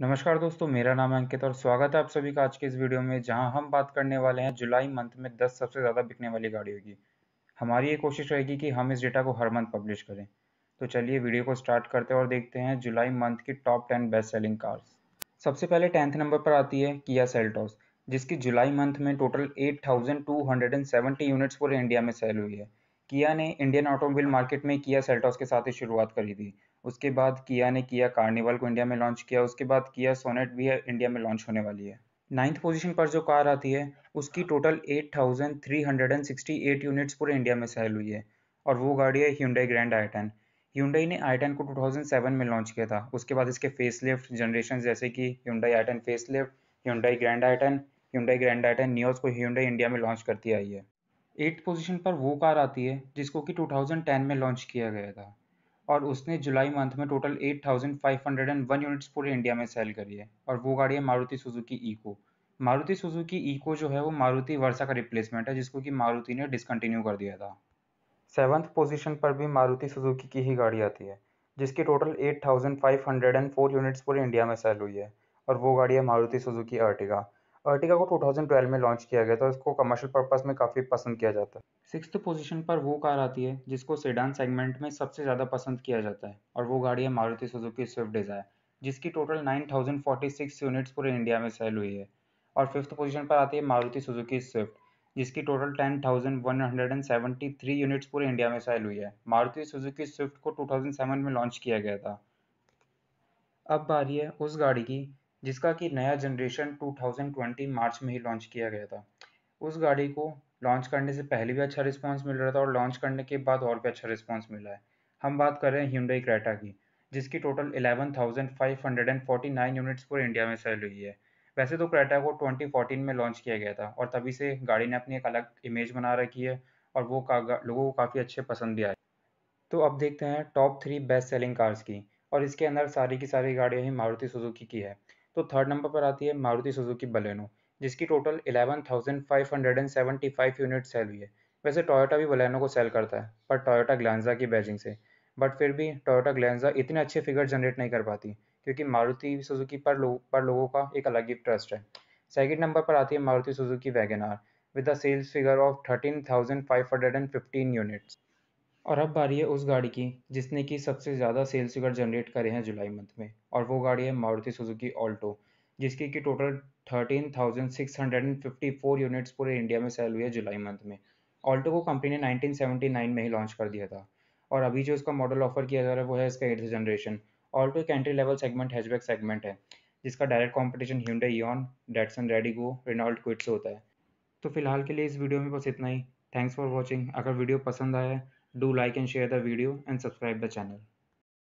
नमस्कार दोस्तों मेरा नाम है अंकित और स्वागत है आप सभी का आज के इस वीडियो में जहां हम बात करने वाले हैं जुलाई मंथ में 10 सबसे ज़्यादा बिकने वाली गाड़ियों की हमारी ये कोशिश रहेगी कि हम इस डेटा को हर मंथ पब्लिश करें तो चलिए वीडियो को स्टार्ट करते हैं और देखते हैं जुलाई मंथ की top ten best selling cars सबसे पहले टेंथ नंबर पर आती है किया सेल्टॉस जिसकी जुलाई मंथ में टोटल एट यूनिट्स पूरे इंडिया में सेल हुई है किया ने इंडियन ऑटोमोबाइल मार्केट में किया सेल्टॉस के साथ ही शुरुआत करी थी उसके बाद किया ने किया कार्निवल को इंडिया में लॉन्च किया उसके बाद किया सोनेट भी इंडिया में लॉन्च होने वाली है नाइन्थ पोजीशन पर जो कार आती है उसकी टोटल 8,368 यूनिट्स पूरे इंडिया में सेल हुई है और वो गाड़ी है Hyundai grand i ten Hyundai ने आई टेन को 2007 में लॉन्च किया था उसके बाद इसके फेस लिफ्ट जनरेशन जैसे कि Hyundai i ten lift Hyundai grand i ten Hyundai grand i ten Nios को ह्यूडई इंडिया में लॉन्च करती आई है एट्थ पोजीशन पर वो कार आती है जिसको कि टू में लॉन्च किया गया था और उसने जुलाई मंथ में टोटल 8,501 यूनिट्स पूरे इंडिया में सेल करी है और वो गाड़ी है Maruti Suzuki Eeco Maruti Suzuki Eeco जो है वो मारुति वर्षा का रिप्लेसमेंट है जिसको कि मारुति ने डिसकंटिन्यू कर दिया था सेवन्थ पोजीशन पर भी मारुति सुजुकी की ही गाड़ी आती है जिसकी टोटल एट यूनिट्स पूरे इंडिया में सेल हुई है और वो गाड़ी है मारुति सुजुकी अर्टिगा अर्टिका को 2012 में लॉन्च किया गया था इसको कमर्शियल पर्पस में काफ़ी पसंद किया जाता है सिक्स पोजीशन पर वो कार आती है जिसको सेडान सेगमेंट में सबसे ज़्यादा पसंद किया जाता है और वो गाड़ी है मारुति सुजुकी स्विफ्ट डिज़ायर जिसकी टोटल 9046 यूनिट्स पूरे इंडिया में सेल हुई है और फिफ्थ पोजीशन पर आती है मारुति सुजुकी स्विफ्ट जिसकी टोटल 10,173 यूनिट्स पूरे इंडिया में सेल हुई है मारुति सुजुकी स्विफ्ट को 2007 में लॉन्च किया गया था अब बारी है उस गाड़ी की जिसका कि नया जनरेशन 2020 मार्च में ही लॉन्च किया गया था उस गाड़ी को लॉन्च करने से पहले भी अच्छा रिस्पांस मिल रहा था और लॉन्च करने के बाद और भी अच्छा रिस्पांस मिला है हम बात कर रहे हैं ह्यूडई क्रेटा की जिसकी टोटल 11,549 यूनिट्स पूरे इंडिया में सेल हुई है वैसे तो क्रेटा को 2014 में लॉन्च किया गया था और तभी से गाड़ी ने अपनी एक अलग इमेज बना रखी है और वो का लोगों को काफ़ी अच्छे पसंद भी आए तो अब देखते हैं top three best selling cars की और इसके अंदर सारी की सारी गाड़ियाँ ही मारुति सुजुकी की है तो थर्ड नंबर पर आती है मारुति सुजुकी बलेनो जिसकी टोटल 11,575 यूनिट सेल हुई है वैसे टोयोटा भी बलेनो को सेल करता है पर टोयोटा ग्लैंजा की बैजिंग से बट फिर भी टोयोटा ग्लैंजा इतने अच्छे फिगर जनरेट नहीं कर पाती क्योंकि मारुति सुजुकी पर लोग पर लोगों का एक अलग ही ट्रस्ट है सेकेंड नंबर पर आती है Maruti Suzuki Wagon with the sales figure of thirteen thousand five hundred and fifteen units और अब बारी है उस गाड़ी की जिसने कि सबसे ज़्यादा सेल्स फिगर जनरेट करे हैं जुलाई मंथ में और वो गाड़ी है मारुति सुजुकी ऑल्टो जिसकी कि total thirteen thousand six hundred and fifty four units पूरे इंडिया में सेल हुई है जुलाई मंथ में ऑल्टो को कंपनी ने नाइनटीन सेवेंटी नाइन में ही लॉन्च कर दिया था और अभी जो इसका मॉडल ऑफर किया जा रहा है वो है इसका एट्थ जनरेशन ऑल्टो एक entry level segment hatchback segment है जिसका direct competition Hyundai Eon Datsun Redigo Renault Kwid से होता है तो फिलहाल के लिए इस वीडियो में बस इतना ही थैंक्स फॉर वॉचिंग अगर वीडियो पसंद आया Do like and share the video and subscribe the channel.